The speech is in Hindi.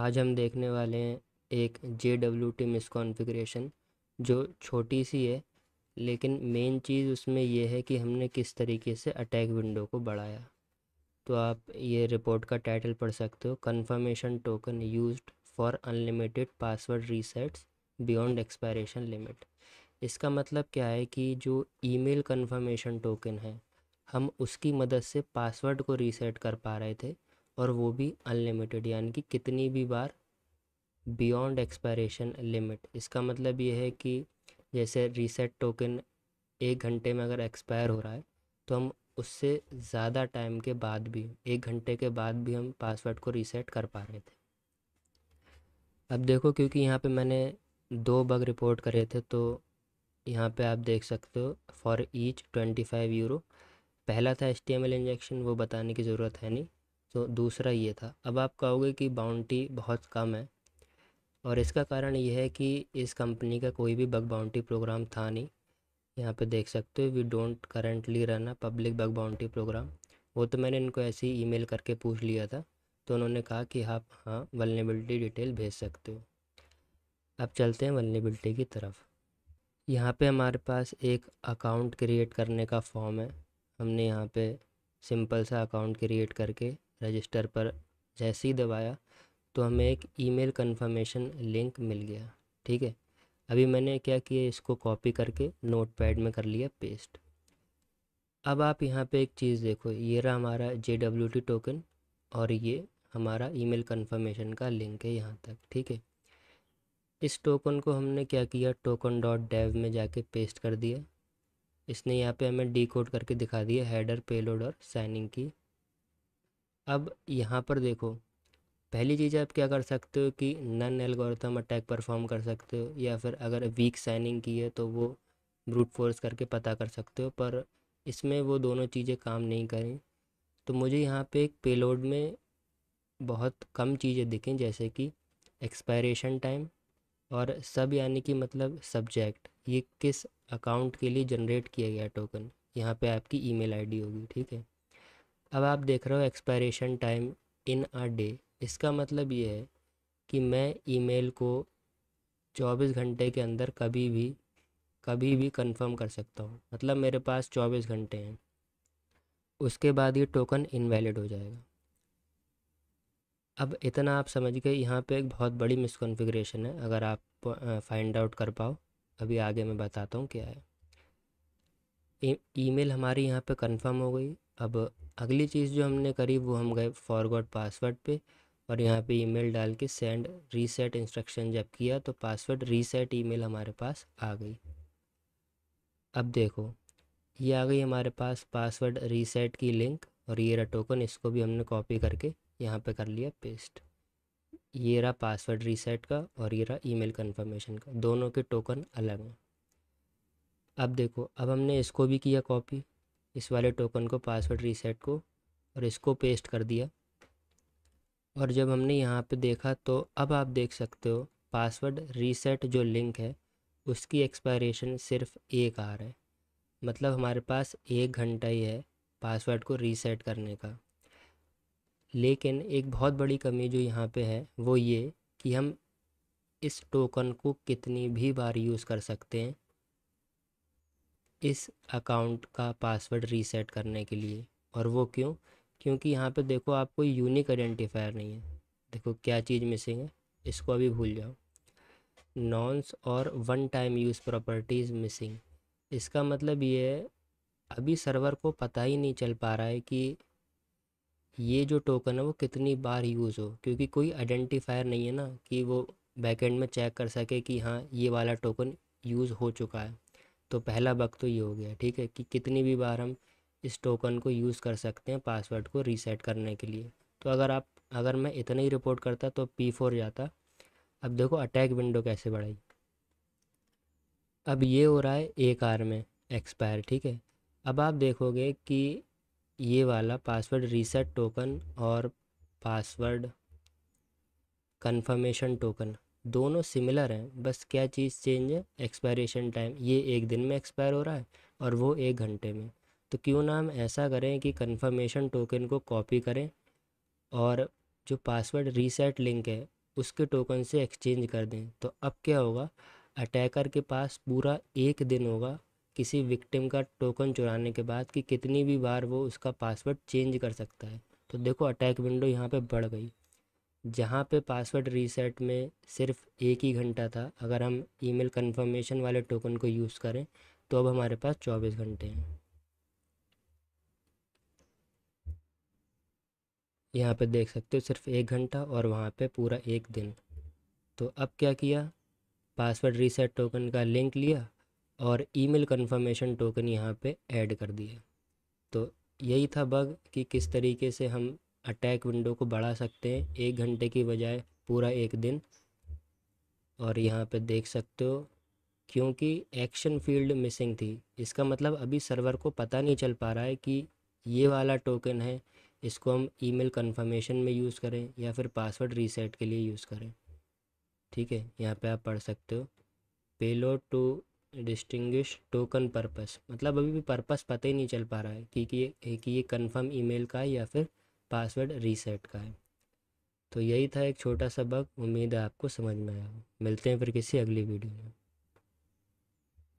आज हम देखने वाले हैं एक जे डब्ल्यू टी मिसकॉन्फ़िगरेशन जो छोटी सी है लेकिन मेन चीज़ उसमें यह है कि हमने किस तरीके से अटैक विंडो को बढ़ाया तो आप ये रिपोर्ट का टाइटल पढ़ सकते हो confirmation token use for unlimited password resets beyond expiration limit इसका मतलब क्या है कि जो ईमेल कन्फर्मेशन टोकन है हम उसकी मदद से पासवर्ड को रीसेट कर पा रहे थे और वो भी अनलिमिटेड यानी कि कितनी भी बार बियॉन्ड एक्सपायरेशन लिमिट इसका मतलब ये है कि जैसे रीसेट टोकन एक घंटे में अगर एक्सपायर हो रहा है तो हम उससे ज़्यादा टाइम के बाद भी एक घंटे के बाद भी हम पासवर्ड को रीसेट कर पा रहे थे अब देखो क्योंकि यहाँ पे मैंने दो बग रिपोर्ट करे थे तो यहाँ पे आप देख सकते हो for each twenty five euro पहला था H T M L injection वो बताने की ज़रूरत है नहीं तो दूसरा ये था अब आप कहोगे कि बाउंटी बहुत कम है और इसका कारण यह है कि इस कंपनी का कोई भी बग बाउंटी प्रोग्राम था नहीं यहाँ पे देख सकते हो we don't currently run a public bug bounty program वो तो मैंने इनको ऐसे ही ईमेल करके पूछ लिया था तो उन्होंने कहा कि आप हाँ वलनेबिलिटी डिटेल भेज सकते हो अब चलते हैं वलनेबिलिटी की तरफ यहाँ पे हमारे पास एक अकाउंट क्रिएट करने का फॉर्म है हमने यहाँ पे सिंपल सा अकाउंट क्रिएट करके रजिस्टर पर जैसे ही दबाया तो हमें एक ईमेल कंफर्मेशन लिंक मिल गया ठीक है अभी मैंने क्या किया इसको कॉपी करके नोटपैड में कर लिया पेस्ट अब आप यहाँ पे एक चीज़ देखो ये रहा हमारा जे डब्ल्यू टी टोकन और ये हमारा ईमेल कंफर्मेशन का लिंक है यहाँ तक ठीक है इस टोकन को हमने क्या किया टोकन डॉट डेव में जाके पेस्ट कर दिया इसने यहाँ पे हमें डी करके दिखा दिया हेडर पेलोड और साइनिंग की अब यहाँ पर देखो पहली चीज़ आप क्या कर सकते हो कि नन एल्गोरिथम अटैक परफॉर्म कर सकते हो या फिर अगर वीक साइनिंग की है तो वो ब्रूट फोर्स करके पता कर सकते हो पर इसमें वो दोनों चीज़ें काम नहीं करें तो मुझे यहाँ पे एक पेलोड में बहुत कम चीज़ें दिखें जैसे कि एक्सपायरेशन टाइम और सब यानी कि मतलब सब्जेक्ट ये किस अकाउंट के लिए जनरेट किया गया टोकन यहाँ पे आपकी ईमेल आईडी होगी ठीक है अब आप देख रहे हो expiration time in a day इसका मतलब ये है कि मैं ईमेल को 24 घंटे के अंदर कभी भी कभी भी कंफर्म कर सकता हूँ मतलब मेरे पास 24 घंटे हैं उसके बाद ये टोकन इनवैलिड हो जाएगा अब इतना आप समझ गए यहाँ पे एक बहुत बड़ी मिसकॉन्फ़िगरेशन है अगर आप फाइंड आउट कर पाओ अभी आगे मैं बताता हूँ क्या है ईमेल e, हमारी यहाँ पे कंफर्म हो गई अब अगली चीज़ जो हमने करी वो हम गए फॉरवर्ड पासवर्ड पे और यहाँ पे ईमेल डाल के सेंड रीसेट इंस्ट्रक्शन जब किया तो पासवर्ड रीसेट ईमेल हमारे पास आ गई अब देखो ये आ गई हमारे पास पासवर्ड रीसेट की लिंक और ये रहा टोकन इसको भी हमने कॉपी करके यहाँ पे कर लिया पेस्ट ये रहा पासवर्ड रीसेट का और ये रहा ईमेल कंफर्मेशन का दोनों के टोकन अलग हैं अब देखो अब हमने इसको भी किया कॉपी इस वाले टोकन को पासवर्ड रीसेट को और इसको पेस्ट कर दिया और जब हमने यहाँ पे देखा तो अब आप देख सकते हो पासवर्ड रीसेट जो लिंक है उसकी एक्सपायरेशन सिर्फ एक आ रहा है मतलब हमारे पास एक घंटा ही है पासवर्ड को रीसेट करने का लेकिन एक बहुत बड़ी कमी जो यहाँ पे है वो ये कि हम इस टोकन को कितनी भी बार यूज़ कर सकते हैं इस अकाउंट का पासवर्ड रीसेट करने के लिए और वो क्यों क्योंकि यहाँ पे देखो आपको यूनिक आइडेंटिफायर नहीं है देखो क्या चीज़ मिसिंग है इसको अभी भूल जाओ नॉन्स और one time use properties missing इसका मतलब ये है अभी सर्वर को पता ही नहीं चल पा रहा है कि ये जो टोकन है वो कितनी बार यूज़ हो क्योंकि कोई आइडेंटिफायर नहीं है ना कि वो बैकेंड में चेक कर सके कि हाँ ये वाला टोकन यूज़ हो चुका है तो पहला बग तो ये हो गया ठीक है कि कितनी भी बार हम इस टोकन को यूज़ कर सकते हैं पासवर्ड को रीसेट करने के लिए तो अगर आप अगर मैं इतना ही रिपोर्ट करता तो पी फोर जाता अब देखो अटैक विंडो कैसे बढ़ाई अब ये हो रहा है एक आर में एक्सपायर ठीक है अब आप देखोगे कि ये वाला पासवर्ड रीसेट टोकन और पासवर्ड कन्फर्मेशन टोकन दोनों सिमिलर हैं बस क्या चीज़ चेंज है एक्सपायरेशन टाइम ये एक दिन में एक्सपायर हो रहा है और वो एक घंटे में तो क्यों ना हम ऐसा करें कि कन्फर्मेशन टोकन को कॉपी करें और जो पासवर्ड रीसेट लिंक है उसके टोकन से एक्सचेंज कर दें तो अब क्या होगा अटैकर के पास पूरा एक दिन होगा किसी विक्टिम का टोकन चुराने के बाद कि कितनी भी बार वो उसका पासवर्ड चेंज कर सकता है तो देखो अटैक विंडो यहाँ पे बढ़ गई जहाँ पे पासवर्ड रीसेट में सिर्फ एक ही घंटा था अगर हम ईमेल कंफर्मेशन वाले टोकन को यूज़ करें तो अब हमारे पास चौबीस घंटे हैं यहाँ पे देख सकते हो सिर्फ एक घंटा और वहाँ पे पूरा एक दिन तो अब क्या किया पासवर्ड रीसेट टोकन का लिंक लिया और ईमेल कंफर्मेशन टोकन यहाँ पे ऐड कर दिया तो यही था बग कि किस तरीके से हम अटैक विंडो को बढ़ा सकते हैं एक घंटे की बजाय पूरा एक दिन और यहाँ पे देख सकते हो क्योंकि एक्शन फील्ड मिसिंग थी इसका मतलब अभी सर्वर को पता नहीं चल पा रहा है कि ये वाला टोकन है इसको हम ईमेल कंफर्मेशन में यूज़ करें या फिर पासवर्ड रीसेट के लिए यूज़ करें ठीक है यहाँ पे आप पढ़ सकते हो पेलो टू डिस्टिंगश टोकन पर्पस मतलब अभी भी पर्पस पता ही नहीं चल पा रहा है कि कि ये कि ये कन्फर्म ई का है या फिर पासवर्ड रीसेट का है तो यही था एक छोटा सबक उम्मीद है आपको समझ में आया मिलते हैं फिर किसी अगली वीडियो में